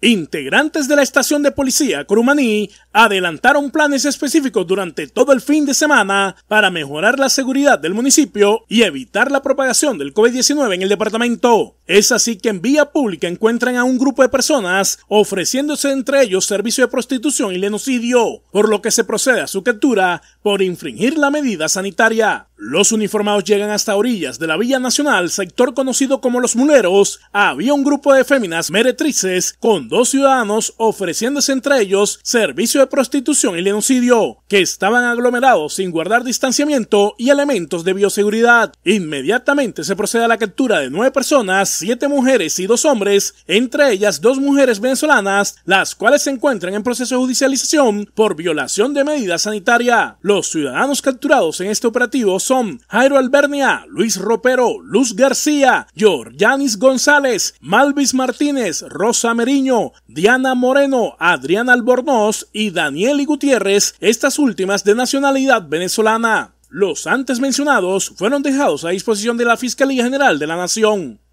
Integrantes de la estación de policía Corumaní adelantaron planes específicos durante todo el fin de semana para mejorar la seguridad del municipio y evitar la propagación del COVID-19 en el departamento. Es así que en vía pública encuentran a un grupo de personas ofreciéndose entre ellos servicio de prostitución y lenocidio, por lo que se procede a su captura por infringir la medida sanitaria. Los uniformados llegan hasta orillas de la Villa Nacional, sector conocido como Los Muleros. Había un grupo de féminas meretrices con dos ciudadanos ofreciéndose entre ellos servicio de prostitución y genocidio, que estaban aglomerados sin guardar distanciamiento y elementos de bioseguridad. Inmediatamente se procede a la captura de nueve personas, siete mujeres y dos hombres, entre ellas dos mujeres venezolanas, las cuales se encuentran en proceso de judicialización por violación de medida sanitaria Los ciudadanos capturados en este operativo son Jairo Albernia, Luis Ropero, Luz García, Georgianis González, Malvis Martínez, Rosa Meriño, Diana Moreno, Adrián Albornoz y Daniel Gutiérrez, estas últimas de nacionalidad venezolana. Los antes mencionados fueron dejados a disposición de la Fiscalía General de la Nación.